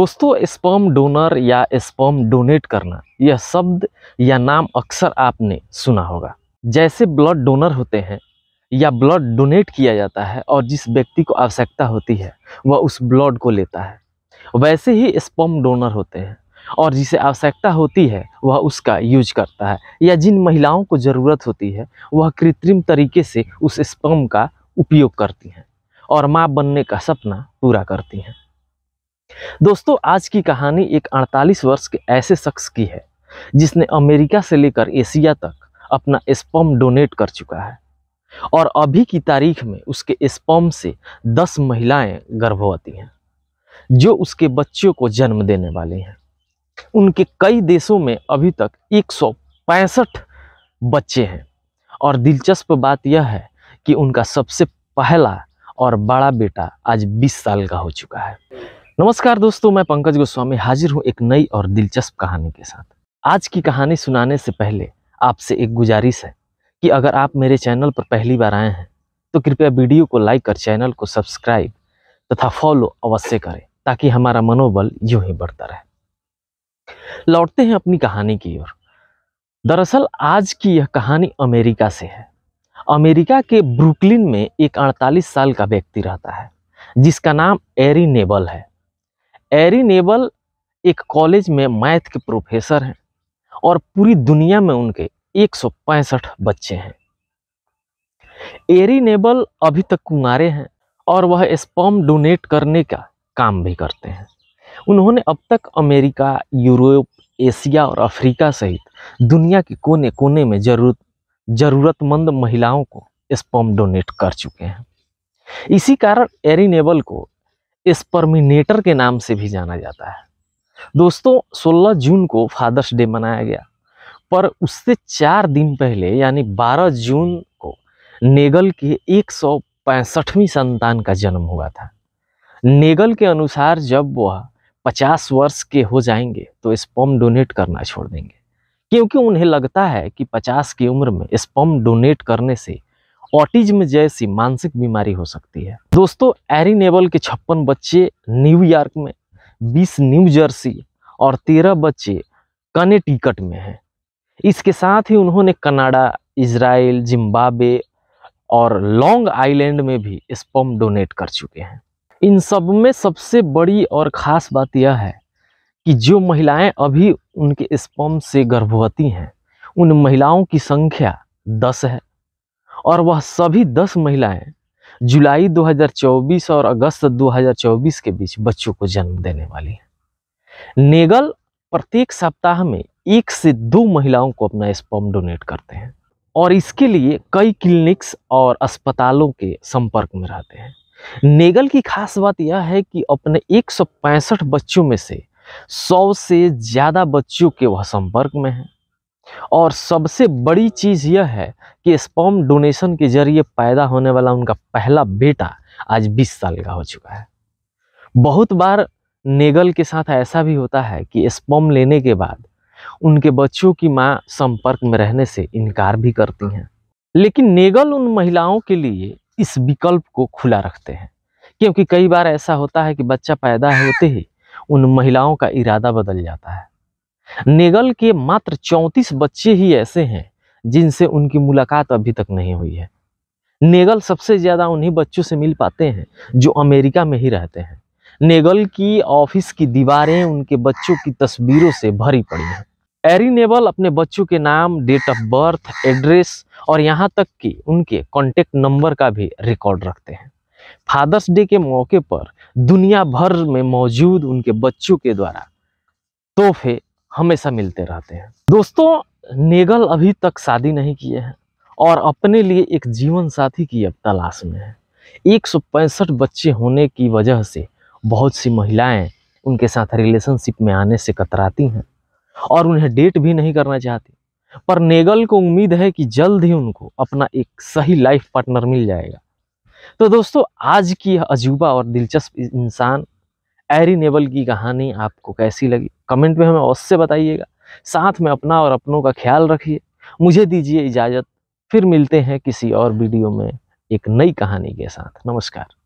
दोस्तों sperm donor या sperm donate करना यह शब्द या नाम अक्सर आपने सुना होगा जैसे ब्लड डोनर होते हैं या ब्लड डोनेट किया जाता है और जिस व्यक्ति को आवश्यकता होती है वह उस ब्लड को लेता है वैसे ही स्पर्म डोनर होते हैं और जिसे आवश्यकता होती है वह उसका यूज करता है या जिन महिलाओं को ज़रूरत होती है वह कृत्रिम तरीके से उस स्पर्म का उपयोग करती हैं और माँ बनने का सपना पूरा करती हैं दोस्तों आज की कहानी एक 48 वर्ष के ऐसे शख्स की है जिसने अमेरिका से लेकर एशिया तक अपना स्पम डोनेट कर चुका है और अभी की तारीख में उसके स्पम से 10 महिलाएं गर्भवती हैं जो उसके बच्चों को जन्म देने वाली हैं उनके कई देशों में अभी तक एक बच्चे हैं और दिलचस्प बात यह है कि उनका सबसे पहला और बड़ा बेटा आज 20 साल का हो चुका है नमस्कार दोस्तों मैं पंकज गोस्वामी हाजिर हूँ एक नई और दिलचस्प कहानी के साथ आज की कहानी सुनाने से पहले आपसे एक गुजारिश है कि अगर आप मेरे चैनल पर पहली बार आए हैं तो कृपया वीडियो को लाइक और चैनल को सब्सक्राइब तथा फॉलो अवश्य करें ताकि हमारा मनोबल यूं ही बढ़ता रहे लौटते हैं अपनी कहानी की ओर दरअसल आज की यह कहानी अमेरिका से है अमेरिका के ब्रुकलिन में एक अड़तालीस साल का व्यक्ति रहता है जिसका नाम एरी नेबल है एरी नेबल एक कॉलेज में मैथ के प्रोफेसर हैं और पूरी दुनिया में उनके एक बच्चे हैं एरी नेबल अभी तक कुंवारे हैं और वह स्पम डोनेट करने का काम भी करते हैं उन्होंने अब तक अमेरिका यूरोप एशिया और अफ्रीका सहित दुनिया के कोने कोने में जरूरत जरूरतमंद महिलाओं को स्पर्म डोनेट कर चुके हैं इसी कारण एरी नेबल को स्पर्मिनेटर के नाम से भी जाना जाता है दोस्तों 16 जून को फादर्स डे मनाया गया पर उससे चार दिन पहले यानी 12 जून को नेगल के एक संतान का जन्म हुआ था नेगल के अनुसार जब वह 50 वर्ष के हो जाएंगे तो स्पम डोनेट करना छोड़ देंगे क्योंकि उन्हें लगता है कि 50 की उम्र में स्पम डोनेट करने से ऑटिज्म जैसी मानसिक बीमारी हो सकती है दोस्तों एरी नेबल के छप्पन बच्चे न्यूयॉर्क में बीस न्यू जर्सी और तेरह बच्चे कनेटिकट में हैं इसके साथ ही उन्होंने कनाडा इसराइल जिम्बाब्वे और लॉन्ग आइलैंड में भी स्पम डोनेट कर चुके हैं इन सब में सबसे बड़ी और ख़ास बात यह है कि जो महिलाएं अभी उनके स्पम से गर्भवती हैं उन महिलाओं की संख्या दस है और वह सभी दस महिलाएं जुलाई 2024 और अगस्त 2024 के बीच बच्चों को जन्म देने वाली हैं नेगल प्रत्येक सप्ताह में एक से दो महिलाओं को अपना स्पम डोनेट करते हैं और इसके लिए कई क्लिनिक्स और अस्पतालों के संपर्क में रहते हैं नेगल की खास बात यह है कि अपने एक बच्चों में से 100 से ज़्यादा बच्चों के वह संपर्क में हैं और सबसे बड़ी चीज़ यह है कि स्पॉम डोनेशन के जरिए पैदा होने वाला उनका पहला बेटा आज 20 साल का हो चुका है बहुत बार नेगल के साथ ऐसा भी होता है कि स्पॉम लेने के बाद उनके बच्चों की माँ संपर्क में रहने से इनकार भी करती हैं लेकिन नेगल उन महिलाओं के लिए इस विकल्प को खुला रखते हैं क्योंकि कई बार ऐसा होता है कि बच्चा पैदा होते ही उन महिलाओं का इरादा बदल जाता है नेगल के मात्र चौंतीस बच्चे ही ऐसे हैं जिनसे उनकी मुलाकात अभी तक नहीं हुई है नेगल सबसे ज़्यादा उन्हीं बच्चों से मिल पाते हैं जो अमेरिका में ही रहते हैं नेगल की ऑफिस की दीवारें उनके बच्चों की तस्वीरों से भरी पड़ी हैं एरी नेबल अपने बच्चों के नाम डेट ऑफ बर्थ एड्रेस और यहाँ तक कि उनके कॉन्टेक्ट नंबर का भी रिकॉर्ड रखते हैं फादर्स डे के मौके पर दुनिया भर में मौजूद उनके बच्चों के द्वारा तोहफे हमेशा मिलते रहते हैं दोस्तों नेगल अभी तक शादी नहीं किए हैं और अपने लिए एक जीवन साथी की अब तलाश में है एक बच्चे होने की वजह से बहुत सी महिलाएं उनके साथ रिलेशनशिप में आने से कतराती हैं और उन्हें डेट भी नहीं करना चाहती पर नेगल को उम्मीद है कि जल्द ही उनको अपना एक सही लाइफ पार्टनर मिल जाएगा तो दोस्तों आज की यह अजूबा और दिलचस्प इंसान एरी नेबल की कहानी आपको कैसी लगी कमेंट में हमें अवश्य बताइएगा साथ में अपना और अपनों का ख्याल रखिए मुझे दीजिए इजाज़त फिर मिलते हैं किसी और वीडियो में एक नई कहानी के साथ नमस्कार